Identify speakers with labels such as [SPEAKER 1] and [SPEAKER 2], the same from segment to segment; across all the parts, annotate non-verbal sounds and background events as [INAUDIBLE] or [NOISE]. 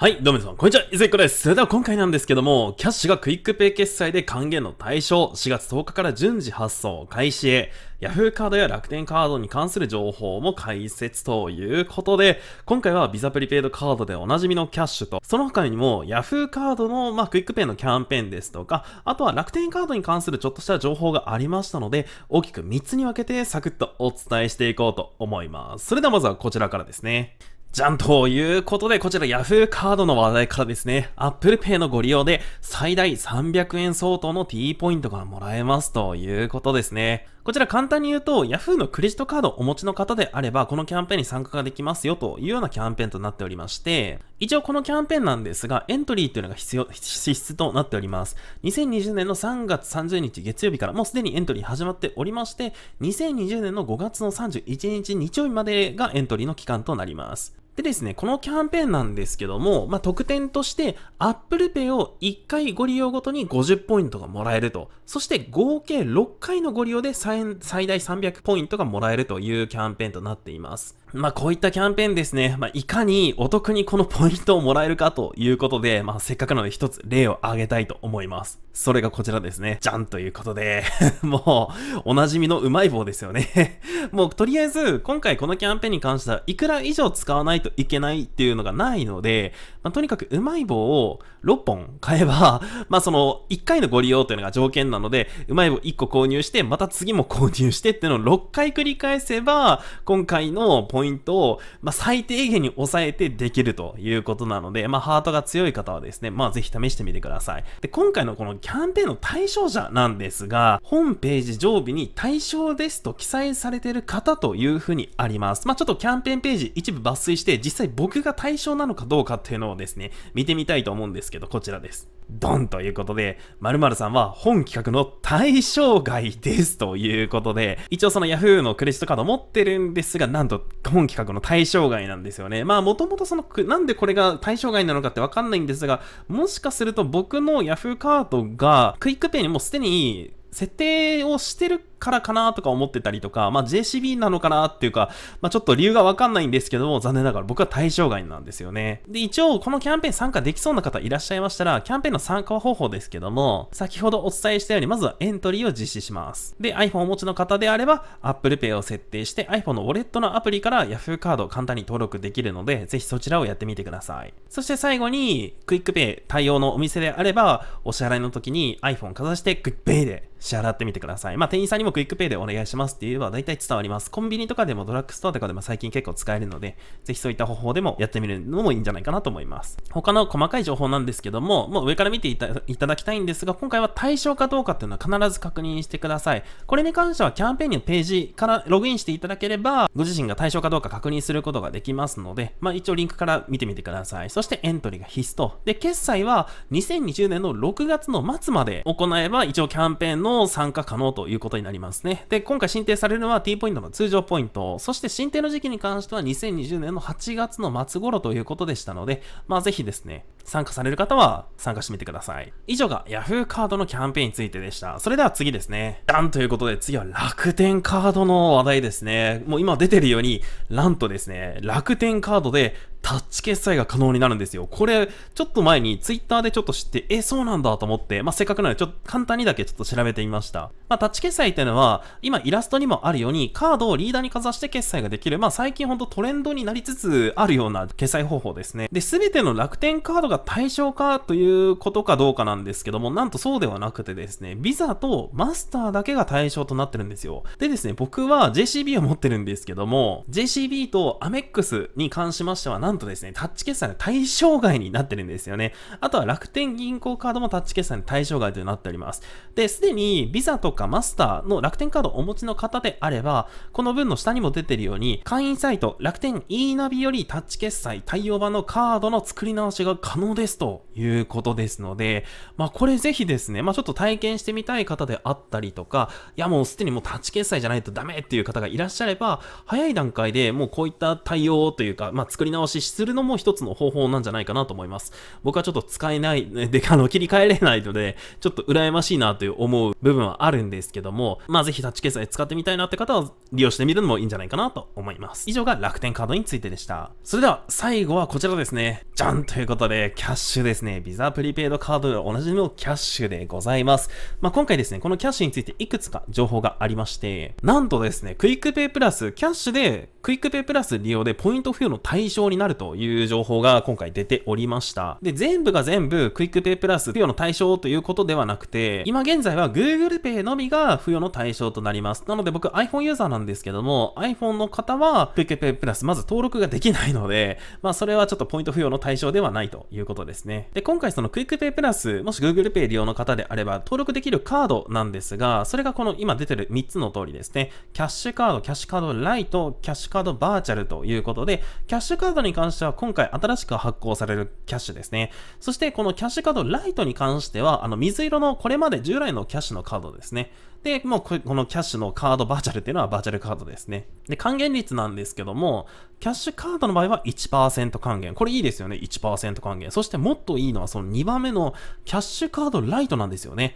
[SPEAKER 1] はい、どうも皆さん、こんにちは、いずいこです。それでは今回なんですけども、キャッシュがクイックペイ決済で還元の対象、4月10日から順次発送開始へ、Yahoo カードや楽天カードに関する情報も解説ということで、今回は Visa プリペイドカードでおなじみのキャッシュと、その他にも Yahoo カードの、まあ、クイックペイのキャンペーンですとか、あとは楽天カードに関するちょっとした情報がありましたので、大きく3つに分けてサクッとお伝えしていこうと思います。それではまずはこちらからですね。じゃんということで、こちら Yahoo カードの話題からですね、Apple Pay のご利用で最大300円相当の T ポイントがもらえますということですね。こちら簡単に言うと、Yahoo のクレジットカードをお持ちの方であれば、このキャンペーンに参加ができますよというようなキャンペーンとなっておりまして、一応このキャンペーンなんですが、エントリーというのが必要、必須となっております。2020年の3月30日月曜日からもうすでにエントリー始まっておりまして、2020年の5月の31日日曜日までがエントリーの期間となります。でですね、このキャンペーンなんですけども、まあ、特典として Apple Pay を1回ご利用ごとに50ポイントがもらえると、そして合計6回のご利用で最大300ポイントがもらえるというキャンペーンとなっています。まあこういったキャンペーンですね、まあいかにお得にこのポイントをもらえるかということで、まあせっかくなので一つ例を挙げたいと思います。それがこちらですね。じゃんということで [LAUGHS] もうおなじみのうまい棒ですよね [LAUGHS] もうとりあえず今回このキャンペーンに関してはいくら以上使わないといけないっていうのがないので、まあとにかくうまい棒を6本買えば、[LAUGHS] まあその1回のご利用というのが条件なので、うまい棒1個購入して、また次も購入してっていうのを6回繰り返せば、今回のポイントポイントを、まあ、最低限に抑えてできるということなので、まあ、ハートが強い方はですね、まあ、ぜひ試してみてください。で、今回のこのキャンペーンの対象者なんですが、ホームページ上部に対象ですと記載されている方というふうにあります。まあ、ちょっとキャンペーンページ一部抜粋して、実際僕が対象なのかどうかっていうのをですね、見てみたいと思うんですけど、こちらです。ドンということで、〇〇さんは本企画の対象外ですということで、一応その Yahoo のクレジットカード持ってるんですが、なんと本企画の対象外なんですよね。まあもともとその、なんでこれが対象外なのかってわかんないんですが、もしかすると僕の Yahoo カードがクイックペイにもうすでに設定をしてるからかなとか思ってたりとか、まあ、JCB なのかなっていうか、まあ、ちょっと理由がわかんないんですけども、残念ながら僕は対象外なんですよね。で、一応、このキャンペーン参加できそうな方いらっしゃいましたら、キャンペーンの参加方法ですけども、先ほどお伝えしたように、まずはエントリーを実施します。で、iPhone をお持ちの方であれば、Apple Pay を設定して、iPhone のウォレットのアプリから Yahoo カードを簡単に登録できるので、ぜひそちらをやってみてください。そして最後に、クイックペイ対応のお店であれば、お支払いの時に iPhone かざしてクイックペイで支払ってみてください。まあ、店員さんにもクイックペイでお願いしますって言えば大体伝わります。コンビニとかでもドラッグストアとかでも最近結構使えるので、ぜひそういった方法でもやってみるのもいいんじゃないかなと思います。他の細かい情報なんですけども、もう上から見ていただきたいんですが、今回は対象かどうかっていうのは必ず確認してください。これに関してはキャンペーンのページからログインしていただければ、ご自身が対象かどうか確認することができますので、まあ、一応リンクから見てみてください。そしてエントリーが必須と。で、決済は2020年の6月の末まで行えば、一応キャンペーンのの参加可能ということになりますね。で、今回申請されるのは T ポイントの通常ポイント、そして申請の時期に関しては2020年の8月の末頃ということでしたので、まあぜひですね、参加される方は参加してみてください。以上が Yahoo カードのキャンペーンについてでした。それでは次ですね。ダンということで次は楽天カードの話題ですね。もう今出てるように、なんとですね、楽天カードでタッチ決済が可能になるんですよ。これ、ちょっと前にツイッターでちょっと知って、え、そうなんだと思って、まあ、せっかくなので、ちょっと簡単にだけちょっと調べてみました。まあ、タッチ決済っていうのは、今イラストにもあるように、カードをリーダーにかざして決済ができる、まあ、最近ほんとトレンドになりつつあるような決済方法ですね。で、すべての楽天カードが対象かということかどうかなんですけども、なんとそうではなくてですね、ビザとマスターだけが対象となってるんですよ。でですね、僕は JCB を持ってるんですけども、JCB とアメックスに関しましては、なんとですね、タッチ決済の対象外になってるんですよね。あとは楽天銀行カードもタッチ決済の対象外となっております。で、すでに visa とかマスターの楽天カードをお持ちの方であれば、この文の下にも出てるように、会員サイト楽天 e ナビよりタッチ決済対応版のカードの作り直しが可能ですということですので、まあこれぜひですね、まあちょっと体験してみたい方であったりとか、いやもうすでにもうタッチ決済じゃないとダメっていう方がいらっしゃれば、早い段階でもうこういった対応というか、まあ作り直し視するのも一つの方法なんじゃないかなと思います。僕はちょっと使えない、[LAUGHS] で、あの、切り替えれないので、ちょっと羨ましいなという思う部分はあるんですけども、まあぜひタッチ決済使ってみたいなって方は利用してみるのもいいんじゃないかなと思います。以上が楽天カードについてでした。それでは最後はこちらですね。じゃんということで、キャッシュですね。ビザプリペイドカードでおなじみのキャッシュでございます。まあ今回ですね、このキャッシュについていくつか情報がありまして、なんとですね、クイックペイプラスキャッシュでクイックペイプラス利用でポイント付与の対象になるという情報が今回出ておりました。で、全部が全部クイックペイプラス付与の対象ということではなくて、今現在は Google Pay のみが付与の対象となります。なので僕 iPhone ユーザーなんですけども、iPhone の方はクイックペイプラスまず登録ができないので、まあそれはちょっとポイント付与の対象ではないということですね。で、今回そのクイックペイプラス、もし Google Pay 利用の方であれば登録できるカードなんですが、それがこの今出てる3つの通りですね。キャッシュカード、キャッシュカードライト、キャッシュュカードバーチャルということで、キャッシュカードに関しては今回新しく発行されるキャッシュですね。そしてこのキャッシュカードライトに関しては、あの水色のこれまで従来のキャッシュのカードですね。で、もうこのキャッシュのカードバーチャルっていうのはバーチャルカードですね。で、還元率なんですけども、キャッシュカードの場合は1%還元。これいいですよね。1%還元。そしてもっといいのはその2番目のキャッシュカードライトなんですよね。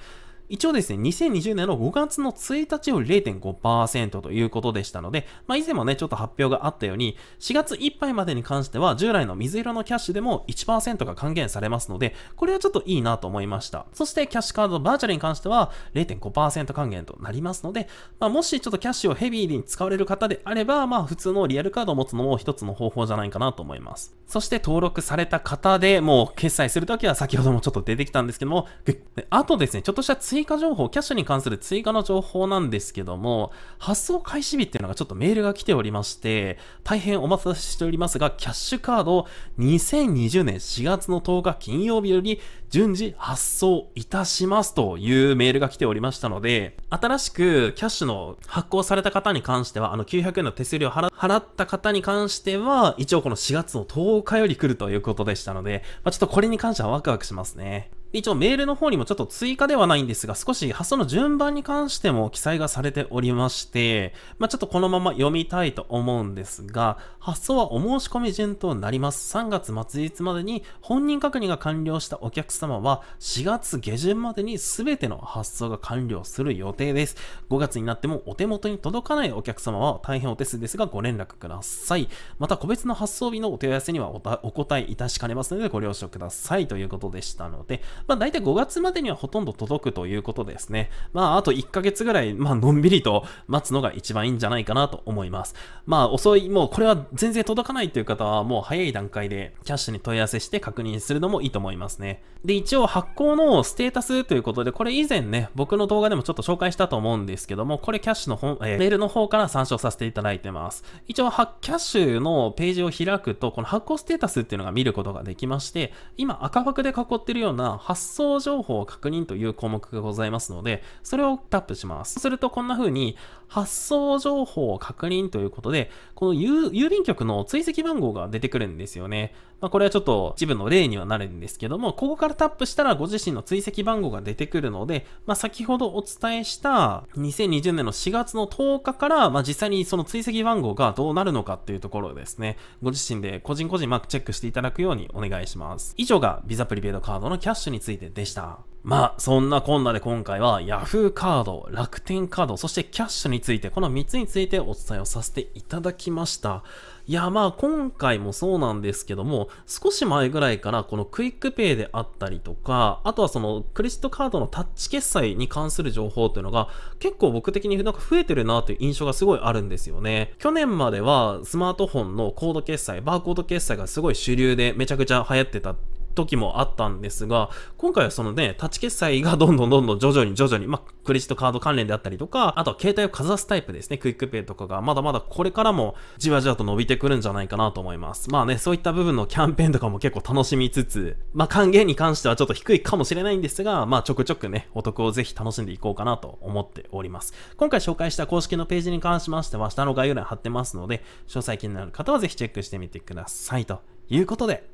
[SPEAKER 1] 一応ですね、2020年の5月の1日より0.5%ということでしたので、まあ、以前もね、ちょっと発表があったように、4月いっぱいまでに関しては、従来の水色のキャッシュでも1%が還元されますので、これはちょっといいなと思いました。そして、キャッシュカードバーチャルに関しては0.5%還元となりますので、まあ、もしちょっとキャッシュをヘビーに使われる方であれば、まあ、普通のリアルカードを持つのも一つの方法じゃないかなと思います。そして、登録された方でもう決済するときは、先ほどもちょっと出てきたんですけども、あとですね、ちょっとした追加情報、キャッシュに関する追加の情報なんですけども、発送開始日っていうのがちょっとメールが来ておりまして、大変お待たせしておりますが、キャッシュカードを2020年4月の10日金曜日より順次発送いたしますというメールが来ておりましたので、新しくキャッシュの発行された方に関しては、あの900円の手数料払った方に関しては、一応この4月の10日より来るということでしたので、まあ、ちょっとこれに関してはワクワクしますね。一応メールの方にもちょっと追加ではないんですが、少し発送の順番に関しても記載がされておりまして、まあ、ちょっとこのまま読みたいと思うんですが、発送はお申し込み順となります。3月末日までに本人確認が完了したお客様は、4月下旬までに全ての発送が完了する予定です。5月になってもお手元に届かないお客様は大変お手数ですがご連絡ください。また個別の発送日のお問い合わせにはお答えいたしかねますのでご了承くださいということでしたので、まあ、大体5月までにはほとんど届くということですね。まあ、あと1ヶ月ぐらい、まあ、のんびりと待つのが一番いいんじゃないかなと思います。まあ、遅い、もうこれは全然届かないという方は、もう早い段階でキャッシュに問い合わせして確認するのもいいと思いますね。で、一応発行のステータスということで、これ以前ね、僕の動画でもちょっと紹介したと思うんですけども、これキャッシュの本、えー、メールの方から参照させていただいてます。一応、キャッシュのページを開くと、この発行ステータスっていうのが見ることができまして、今赤枠で囲ってるような発送情報確認という項目がございますので、それをタップします。するとこんな風に、発送情報確認ということで、この郵便局の追跡番号が出てくるんですよね。まあ、これはちょっと一部の例にはなるんですけども、ここからタップしたらご自身の追跡番号が出てくるので、まあ、先ほどお伝えした2020年の4月の10日から、まあ、実際にその追跡番号がどうなるのかっていうところですね、ご自身で個人個人マークチェックしていただくようにお願いします。以上がビザプリペイドカードのキャッシュについてでした。まあ、そんなこんなで今回は Yahoo カード、楽天カード、そしてキャッシュについて、この3つについてお伝えをさせていただきました。いや、まあ今回もそうなんですけども、少し前ぐらいからこのクイックペイであったりとか、あとはそのクレジットカードのタッチ決済に関する情報というのが結構僕的になんか増えてるなという印象がすごいあるんですよね。去年まではスマートフォンのコード決済、バーコード決済がすごい主流でめちゃくちゃ流行ってた時もあったんですが、今回はそのね、タッチ決済がどんどんどんどん徐々に徐々に、まあ、クレジットカード関連であったりとか、あとは携帯をかざすタイプですね、クイックペイとかが、まだまだこれからもじわじわと伸びてくるんじゃないかなと思います。まあね、そういった部分のキャンペーンとかも結構楽しみつつ、まあ、還元に関してはちょっと低いかもしれないんですが、まあ、ちょくちょくね、お得をぜひ楽しんでいこうかなと思っております。今回紹介した公式のページに関しましては、下の概要欄貼ってますので、詳細気になる方はぜひチェックしてみてくださいということで、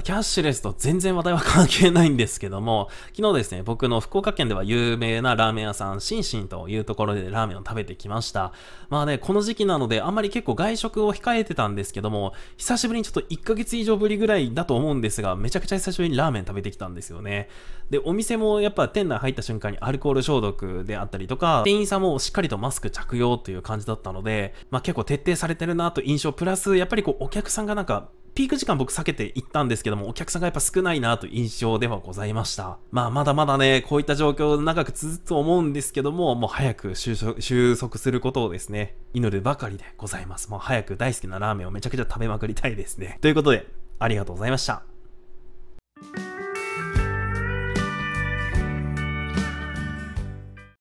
[SPEAKER 1] キャッシュレスと全然話題は関係ないんですけども、昨日ですね、僕の福岡県では有名なラーメン屋さん、シンシンというところでラーメンを食べてきました。まあね、この時期なのであんまり結構外食を控えてたんですけども、久しぶりにちょっと1ヶ月以上ぶりぐらいだと思うんですが、めちゃくちゃ久しぶりにラーメン食べてきたんですよね。で、お店もやっぱ店内入った瞬間にアルコール消毒であったりとか、店員さんもしっかりとマスク着用という感じだったので、まあ結構徹底されてるなと印象、プラスやっぱりこうお客さんがなんかピーク時間僕避けていったんですけども、お客さんがやっぱ少ないなという印象ではございました。まあまだまだね、こういった状況長く続くと思うんですけども、もう早く収束することをですね、祈るばかりでございます。もう早く大好きなラーメンをめちゃくちゃ食べまくりたいですね。ということで、ありがとうございました。